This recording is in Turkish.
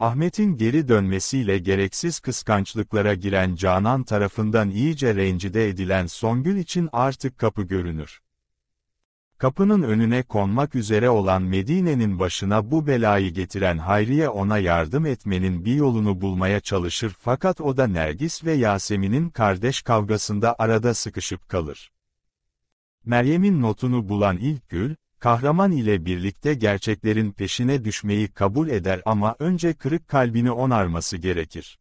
Ahmet'in geri dönmesiyle gereksiz kıskançlıklara giren Canan tarafından iyice rencide edilen Songül için artık kapı görünür. Kapının önüne konmak üzere olan Medine'nin başına bu belayı getiren Hayriye ona yardım etmenin bir yolunu bulmaya çalışır fakat o da Nergis ve Yasemin'in kardeş kavgasında arada sıkışıp kalır. Meryem'in notunu bulan ilk Gül kahraman ile birlikte gerçeklerin peşine düşmeyi kabul eder ama önce kırık kalbini onarması gerekir.